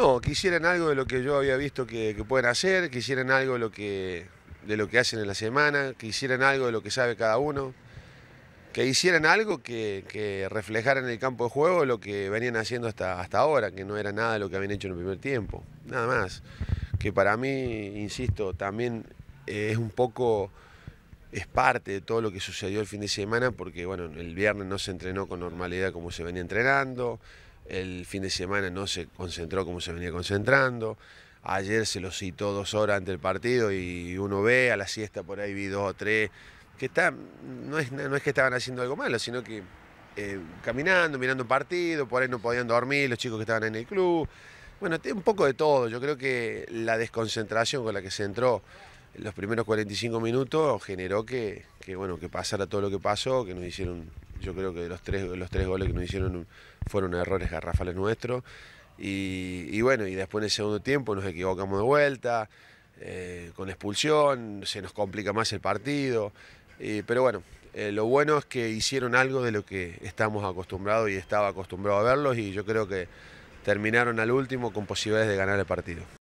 No, que algo de lo que yo había visto que, pueden hacer, que hicieran algo de lo que, de lo que hacen en la semana, que hicieran algo de lo que sabe cada uno, que hicieran algo que, reflejara en el campo de juego lo que venían haciendo hasta, hasta ahora, que no era nada de lo que habían hecho en el primer tiempo, nada más. Que para mí, insisto, también eh, es un poco, es parte de todo lo que sucedió el fin de semana, porque bueno, el viernes no se entrenó con normalidad como se venía entrenando el fin de semana no se concentró como se venía concentrando. Ayer se lo citó dos horas antes del partido y uno ve a la siesta por ahí, vi dos o tres, que no, es, no es que estaban haciendo algo malo, sino que eh, caminando, mirando partido, por ahí no podían dormir los chicos que estaban en el club. Bueno, un poco de todo. Yo creo que la desconcentración con la que se entró en los primeros 45 minutos generó que, que, bueno, que pasara todo lo que pasó, que nos hicieron yo creo que los tres, los tres goles que nos hicieron fueron errores garrafales nuestros. Y, bueno, y después en el segundo tiempo nos equivocamos de vuelta, eh, con expulsión, se nos complica más el partido. Eh, pero bueno, eh, lo bueno es que hicieron algo de lo que estamos acostumbrados y estaba acostumbrado a verlos y yo creo que terminaron al último con posibilidades de ganar el partido.